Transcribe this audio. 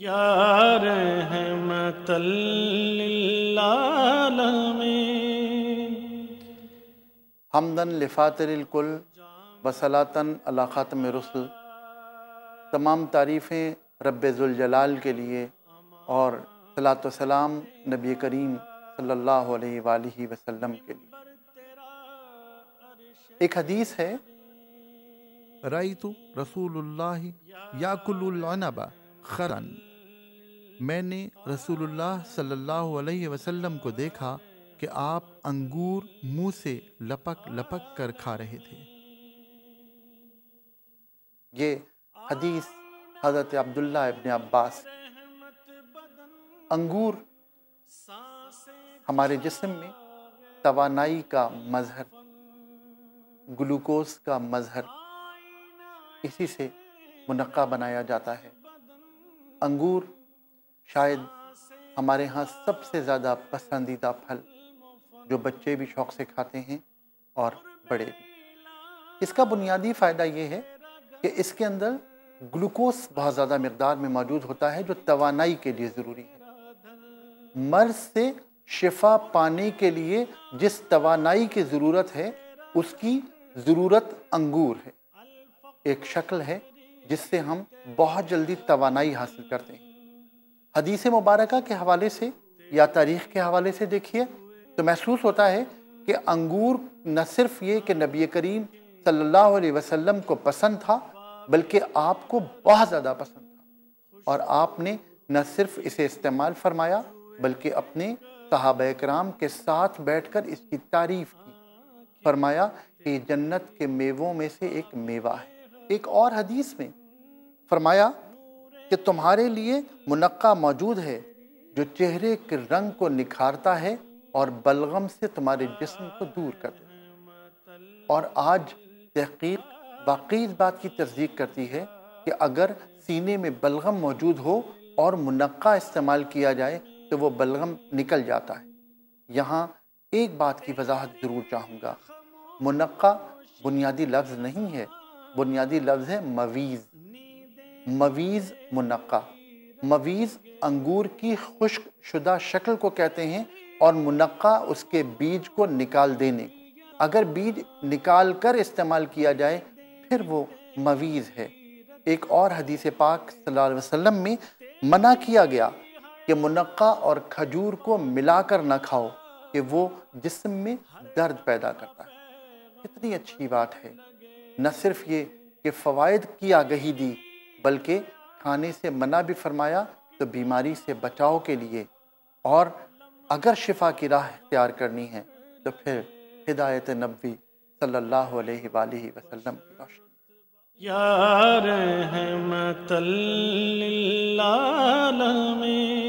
यार है मतल हमदन लिफ़ातरकुल वसलातन अलाख़ातम रसुल तमाम तारीफ़ें रब्ज़ुलजलाल के लिए और सलाम नबी करीम सल्ला अलैहि के लिए एक हदीस है रईत रसूलुल्लाह याकुलबा खरन मैंने रसूलुल्लाह सल्लल्लाहु अलैहि वसल्लम को देखा कि आप अंगूर मुंह से लपक लपक कर खा रहे थे ये हदीस हज़रत अब्दुल्ला इब्ने अब्बास अंगूर हमारे जिस्म में तवानाई का मज़हर ग्लूकोज का मज़हर इसी से मुनक़ा बनाया जाता है अंगूर शायद हमारे यहाँ सबसे ज़्यादा पसंदीदा फल जो बच्चे भी शौक़ से खाते हैं और बड़े भी इसका बुनियादी फ़ायदा ये है कि इसके अंदर ग्लूकोस बहुत ज़्यादा मकदार में मौजूद होता है जो तोानाई के लिए ज़रूरी है मर्ज से शिफा पाने के लिए जिस तोानाई की ज़रूरत है उसकी ज़रूरत अंगूर है एक शक्ल है जिससे हम बहुत जल्दी तोानाई हासिल करते हैं हदीस मुबारक के हवाले से या तारीख़ के हवाले से देखिए तो महसूस होता है कि अंगूर न सिर्फ ये कि नबी करीम सल्लल्लाहु अलैहि वसल्लम को पसंद था बल्कि आपको बहुत ज़्यादा पसंद था और आपने न सिर्फ इसे इस्तेमाल फरमाया बल्कि अपने साहब कराम के साथ बैठ कर इसकी तारीफ़ की फरमाया कि जन्नत के मेवों में से एक मेवा है एक और हदीस में फरमाया कि तुम्हारे लिए मुनक्का मौजूद है जो चेहरे के रंग को निखारता है और बलगम से तुम्हारे जिस्म को दूर कर दे और आज तहकीक बाकी इस बात की तस्दीक करती है कि अगर सीने में बलगम मौजूद हो और मुनक्का इस्तेमाल किया जाए तो वो बलगम निकल जाता है यहाँ एक बात की वजाहत ज़रूर चाहूँगा मुनक्का बुनियादी लफ्ज़ नहीं है बुनियादी लफ्ज़ है मवीज़ मवीज़ मुनक्का मवीज़ अंगूर की खुश्क शुदा शक्ल को कहते हैं और मुनक्का उसके बीज को निकाल देने अगर बीज निकाल कर इस्तेमाल किया जाए फिर वो मवीज़ है एक और हदीस पाक सल्लल्लाहु अलैहि वसल्लम में मना किया गया कि मुनक्का और खजूर को मिलाकर ना खाओ कि वो जिस्म में दर्द पैदा करता है कितनी अच्छी बात है न सिर्फ ये कि फ़वाद की आगही दी बल्कि खाने से मना भी फरमाया तो बीमारी से बचाव के लिए और अगर शिफा की राह इख्तियार करनी है तो फिर हिदायत नबी सल्लल्लाहु अलैहि वसल्लम की रोशनी यार